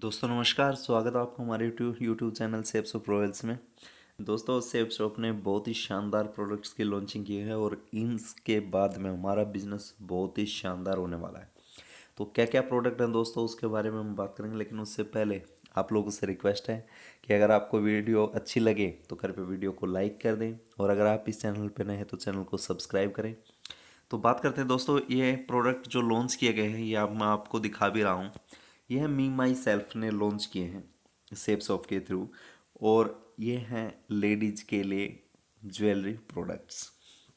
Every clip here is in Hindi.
दोस्तों नमस्कार स्वागत है आपको हमारे यूट्यूब यूट्यूब चैनल सेप्स ऑफ रॉयल्स में दोस्तों सेफ ऑफ ने बहुत ही शानदार प्रोडक्ट्स की लॉन्चिंग की है और इनके बाद में हमारा बिजनेस बहुत ही शानदार होने वाला है तो क्या क्या प्रोडक्ट हैं दोस्तों उसके बारे में हम बात करेंगे लेकिन उससे पहले आप लोगों से रिक्वेस्ट है कि अगर आपको वीडियो अच्छी लगे तो कृपया वीडियो को लाइक कर दें और अगर आप इस चैनल पर नए हैं तो चैनल को सब्सक्राइब करें तो बात करते हैं दोस्तों ये प्रोडक्ट जो लॉन्च किए गए हैं ये अब मैं आपको दिखा भी रहा हूँ ये मी माई सेल्फ ने लॉन्च किए हैं सेप शॉप के थ्रू और ये हैं लेडीज के लिए ज्वेलरी प्रोडक्ट्स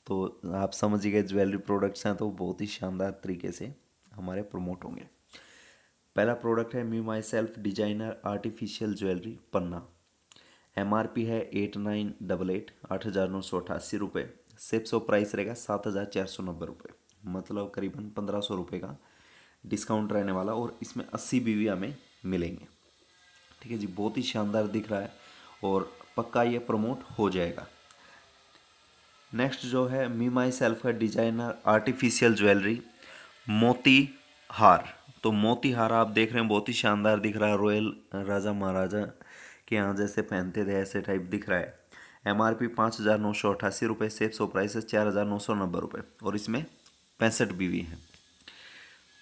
तो आप गए ज्वेलरी प्रोडक्ट्स हैं तो बहुत ही शानदार तरीके से हमारे प्रमोट होंगे पहला प्रोडक्ट है me myself designer artificial jewellery पन्ना एम आर पी है एट नाइन डबल एट आठ हज़ार नौ सौ अठासी रुपये सेप ऑफ प्राइस रहेगा सात हज़ार चार सौ नब्बे रुपये मतलब करीबन पंद्रह सौ रुपये का डिस्काउंट रहने वाला और इसमें अस्सी बीवी हमें मिलेंगे ठीक है जी बहुत ही शानदार दिख रहा है और पक्का ये प्रमोट हो जाएगा नेक्स्ट जो है मी माई सेल्फ है डिजाइनर आर्टिफिशियल ज्वेलरी मोती हार तो मोती हार आप देख रहे हैं बहुत ही शानदार दिख रहा है रॉयल राजा महाराजा के यहाँ जैसे पहनते थे ऐसे टाइप दिख रहा है एम आर पी पाँच हज़ार नौ सौ अट्ठासी रुपये सेफ सो प्राइस है चार हज़ार नौ सौ नब्बे रुपये और इसमें पैंसठ बीवी हैं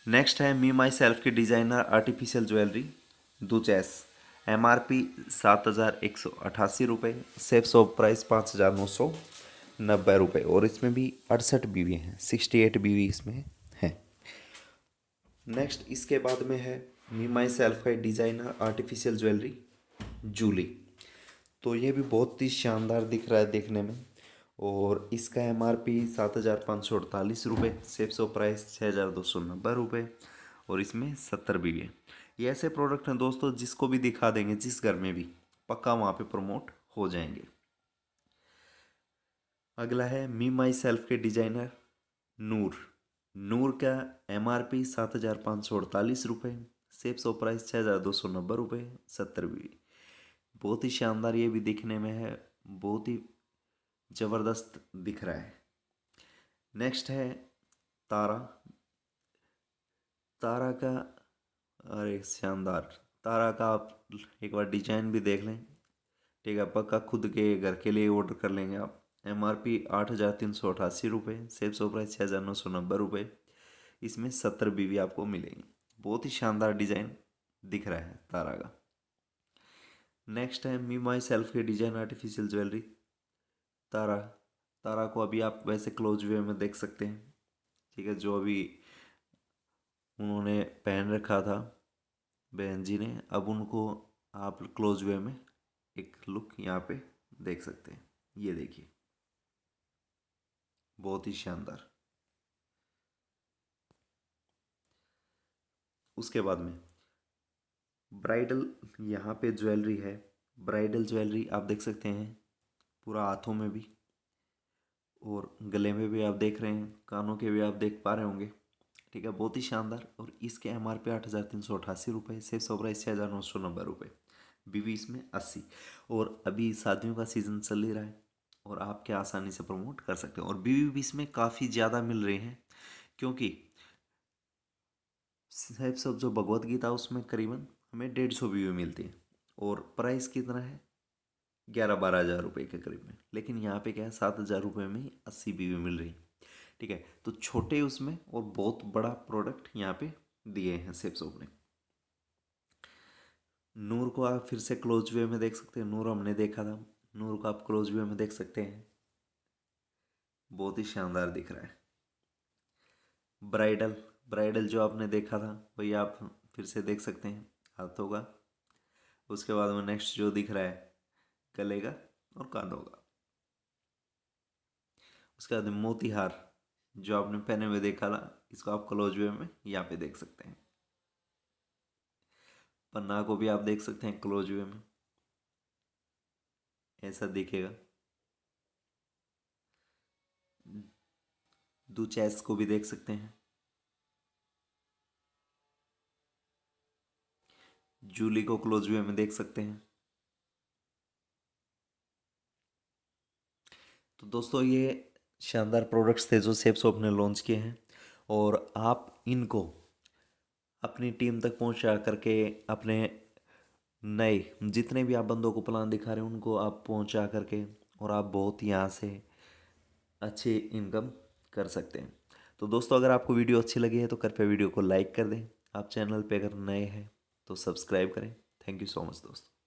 नेक्स्ट है मी माई सेल्फ की डिज़ाइनर आर्टिफिशियल ज्वेलरी दुचैस एम आर पी सात हज़ार एक सौ अठासी रुपये सेफ सॉप प्राइस पाँच हज़ार नौ सौ नब्बे रुपये और इसमें भी अड़सठ बीवी हैं सिक्सटी एट बीवी इसमें हैं नेक्स्ट इसके बाद में है मी माई सेल्फ का डिज़ाइनर आर्टिफिशियल ज्वेलरी जूली तो ये भी बहुत ही शानदार दिख रहा है देखने में और इसका एम आर पी सात हज़ार पाँच सौ अड़तालीस रुपये सेब सौ प्राइस छः हज़ार दो सौ नब्बे रुपये और इसमें सत्तर भी है ये ऐसे प्रोडक्ट हैं दोस्तों जिसको भी दिखा देंगे जिस घर में भी पक्का वहाँ पे प्रमोट हो जाएंगे अगला है मी माई सेल्फ के डिजाइनर नूर नूर का एम आर पी सात हज़ार पाँच सौ अड़तालीस रुपये सेब सौ प्राइस छः हज़ार दो सौ नब्बे रुपये सत्तर भी बहुत ही शानदार ये भी दिखने में है बहुत ही ज़बरदस्त दिख रहा है नेक्स्ट है तारा तारा का अरे शानदार तारा का आप एक बार डिजाइन भी देख लें ठीक है पक्का खुद के घर के लिए ऑर्डर कर लेंगे आप एम आर पी आठ हज़ार तीन सौ अठासी रुपये सेब सौ प्राइस छः हज़ार नौ सौ नब्बे रुपये इसमें सत्तर बीवी आपको मिलेंगी बहुत ही शानदार डिज़ाइन दिख रहा है तारा का नेक्स्ट है मी माई सेल्फ के डिजाइन आर्टिफिशियल ज्वेलरी तारा तारा को अभी आप वैसे क्लोज वे में देख सकते हैं ठीक है जो अभी उन्होंने पहन रखा था बहन जी ने अब उनको आप क्लोज वे में एक लुक यहाँ पे देख सकते हैं ये देखिए बहुत ही शानदार उसके बाद में ब्राइडल यहाँ पे ज्वेलरी है ब्राइडल ज्वेलरी आप देख सकते हैं पूरा हाथों में भी और गले में भी आप देख रहे हैं कानों के भी आप देख पा रहे होंगे ठीक है बहुत ही शानदार और इसके एम आर पी आठ हज़ार तीन सौ अठासी रुपये सेब सोबरा छः हज़ार नौ सौ नब्बे रुपये बीवी इसमें अस्सी और अभी शादियों का सीज़न चल ही रहा है और आप क्या आसानी से प्रमोट कर सकते हैं और बीवी भी इसमें काफ़ी ज़्यादा मिल रहे हैं क्योंकि साहब सब जो भगवद गीता उसमें करीबन हमें डेढ़ सौ बीवी मिलती है और प्राइस कितना है ग्यारह बारह हज़ार रुपये के करीब में लेकिन यहाँ पे क्या है सात हज़ार रुपये में ही अस्सी बी मिल रही ठीक है तो छोटे उसमें और बहुत बड़ा प्रोडक्ट यहाँ पे दिए हैं सेप्सोप ने नूर को आप फिर से क्लोज वे में देख सकते हैं नूर हमने देखा था नूर को आप क्लोज वे में देख सकते हैं बहुत ही शानदार दिख रहा है ब्राइडल ब्राइडल जो आपने देखा था वही आप फिर से देख सकते हैं हाथों का उसके बाद में नेक्स्ट जो दिख रहा है कलेगा और कान होगा उसके बाद मोतीहार जो आपने पहने हुए देखा था इसको आप क्लोज वे में यहाँ पे देख सकते हैं पन्ना को भी आप देख सकते हैं क्लोज वे में ऐसा दिखेगा दुचैस को भी देख सकते हैं जूली को क्लोज वे में देख सकते हैं दोस्तों ये शानदार प्रोडक्ट्स थे जो सॉप ने लॉन्च किए हैं और आप इनको अपनी टीम तक पहुंचा करके अपने नए जितने भी आप बंदों को प्लान दिखा रहे हैं उनको आप पहुंचा करके और आप बहुत यहाँ से अच्छी इनकम कर सकते हैं तो दोस्तों अगर आपको वीडियो अच्छी लगी है तो कृपया वीडियो को लाइक कर दें आप चैनल पे अगर नए हैं तो सब्सक्राइब करें थैंक यू सो मच दोस्तों